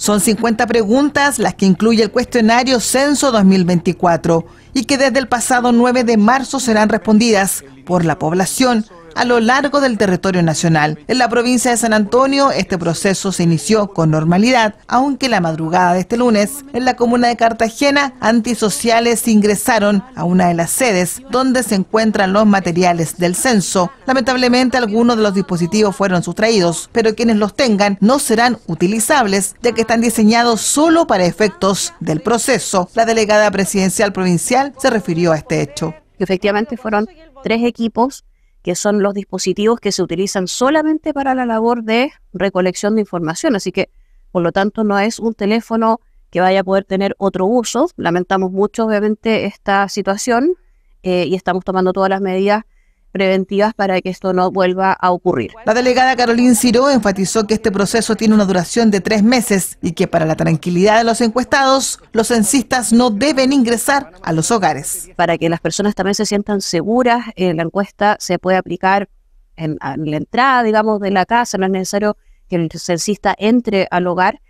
Son 50 preguntas las que incluye el cuestionario Censo 2024 y que desde el pasado 9 de marzo serán respondidas por la población a lo largo del territorio nacional. En la provincia de San Antonio, este proceso se inició con normalidad, aunque la madrugada de este lunes, en la comuna de Cartagena, antisociales ingresaron a una de las sedes donde se encuentran los materiales del censo. Lamentablemente, algunos de los dispositivos fueron sustraídos, pero quienes los tengan no serán utilizables, ya que están diseñados solo para efectos del proceso. La delegada presidencial provincial se refirió a este hecho. Efectivamente, fueron tres equipos que son los dispositivos que se utilizan solamente para la labor de recolección de información. Así que, por lo tanto, no es un teléfono que vaya a poder tener otro uso. Lamentamos mucho, obviamente, esta situación eh, y estamos tomando todas las medidas preventivas para que esto no vuelva a ocurrir. La delegada Caroline Ciro enfatizó que este proceso tiene una duración de tres meses y que para la tranquilidad de los encuestados, los censistas no deben ingresar a los hogares. Para que las personas también se sientan seguras, en eh, la encuesta se puede aplicar en, en la entrada, digamos, de la casa, no es necesario que el censista entre al hogar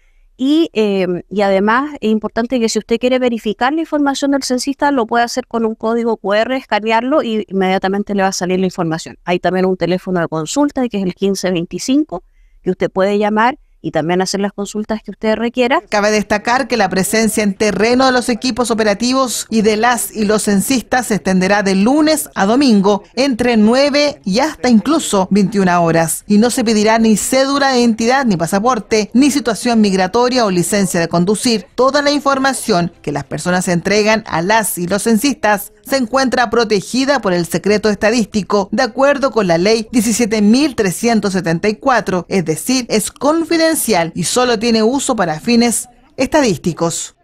y, em, y, además es importante que si usted quiere verificar la información del censista, lo puede hacer con un código QR, escanearlo y inmediatamente le va a salir la información. Hay también un teléfono de consulta que es el 1525, que usted puede llamar y también hacer las consultas que usted requiera. Cabe destacar que la presencia en terreno de los equipos operativos y de las y los censistas se extenderá de lunes a domingo entre 9 y hasta incluso 21 horas y no se pedirá ni cédula de identidad, ni pasaporte, ni situación migratoria o licencia de conducir. Toda la información que las personas entregan a las y los censistas se encuentra protegida por el secreto estadístico de acuerdo con la ley 17.374, es decir, es confidencial y solo tiene uso para fines estadísticos.